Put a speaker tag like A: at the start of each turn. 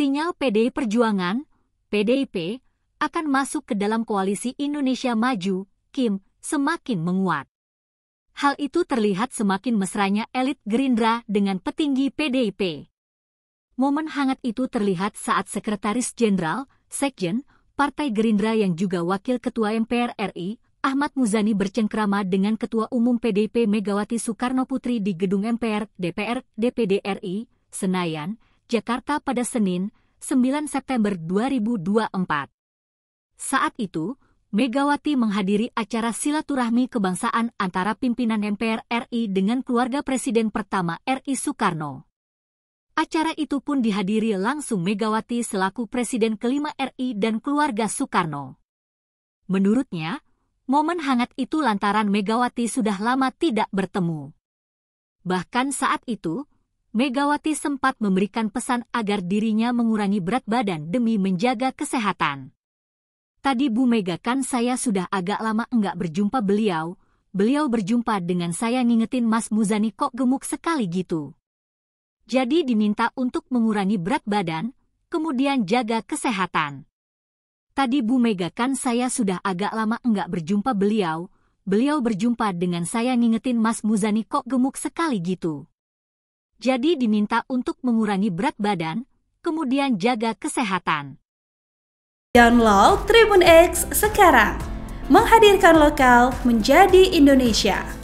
A: sinyal PDI Perjuangan, PDIP, akan masuk ke dalam koalisi Indonesia Maju, Kim, semakin menguat. Hal itu terlihat semakin mesranya elit Gerindra dengan petinggi PDIP. Momen hangat itu terlihat saat Sekretaris Jenderal, Sekjen, Partai Gerindra yang juga Wakil Ketua MPR RI, Ahmad Muzani bercengkrama dengan Ketua Umum PDIP Megawati Soekarno Putri di Gedung MPR, DPR, DPD RI, Senayan, Jakarta pada Senin, 9 September 2024. Saat itu, Megawati menghadiri acara silaturahmi kebangsaan antara pimpinan MPR RI dengan keluarga Presiden pertama RI Soekarno. Acara itu pun dihadiri langsung Megawati selaku Presiden kelima RI dan keluarga Soekarno. Menurutnya, momen hangat itu lantaran Megawati sudah lama tidak bertemu. Bahkan saat itu, Megawati sempat memberikan pesan agar dirinya mengurangi berat badan demi menjaga kesehatan. Tadi Bu Mega kan saya sudah agak lama enggak berjumpa beliau, beliau berjumpa dengan saya ngingetin Mas Muzani kok gemuk sekali gitu. Jadi diminta untuk mengurangi berat badan, kemudian jaga kesehatan. Tadi Bu Mega kan saya sudah agak lama enggak berjumpa beliau, beliau berjumpa dengan saya ngingetin Mas Muzani kok gemuk sekali gitu jadi diminta untuk mengurangi berat badan, kemudian jaga kesehatan. Download Tribun X sekarang, menghadirkan lokal menjadi Indonesia.